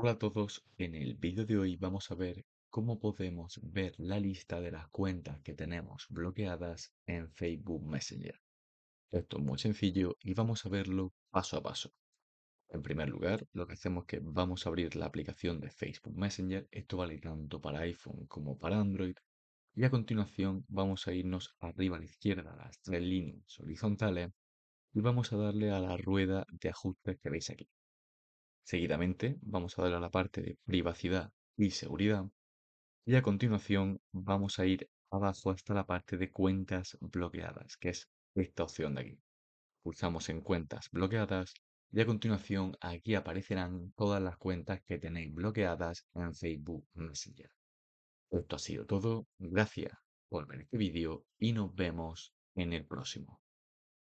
Hola a todos, en el vídeo de hoy vamos a ver cómo podemos ver la lista de las cuentas que tenemos bloqueadas en Facebook Messenger. Esto es muy sencillo y vamos a verlo paso a paso. En primer lugar, lo que hacemos es que vamos a abrir la aplicación de Facebook Messenger, esto vale tanto para iPhone como para Android, y a continuación vamos a irnos arriba a la izquierda, a las tres líneas horizontales, y vamos a darle a la rueda de ajustes que veis aquí. Seguidamente vamos a dar a la parte de privacidad y seguridad. Y a continuación vamos a ir abajo hasta la parte de cuentas bloqueadas, que es esta opción de aquí. Pulsamos en cuentas bloqueadas y a continuación aquí aparecerán todas las cuentas que tenéis bloqueadas en Facebook Messenger. Esto ha sido todo, gracias por ver este vídeo y nos vemos en el próximo.